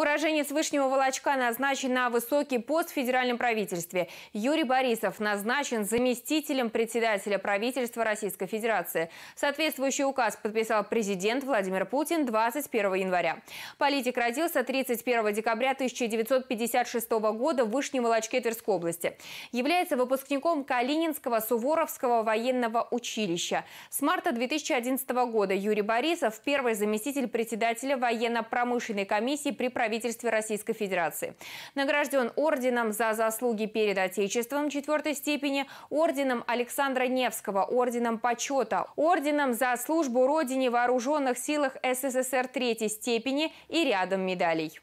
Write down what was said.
Уроженец Вышнего Волочка назначен на высокий пост в федеральном правительстве. Юрий Борисов назначен заместителем председателя правительства Российской Федерации. Соответствующий указ подписал президент Владимир Путин 21 января. Политик родился 31 декабря 1956 года в Вышнем Волочке Тверской области. Является выпускником Калининского Суворовского военного училища. С марта 2011 года Юрий Борисов – первый заместитель председателя военно-промышленной комиссии при правительстве правительстве Российской Федерации. Награжден орденом за заслуги перед Отечеством четвертой степени, орденом Александра Невского, орденом почета, орденом за службу Родине в Вооруженных силах СССР третьей степени и рядом медалей.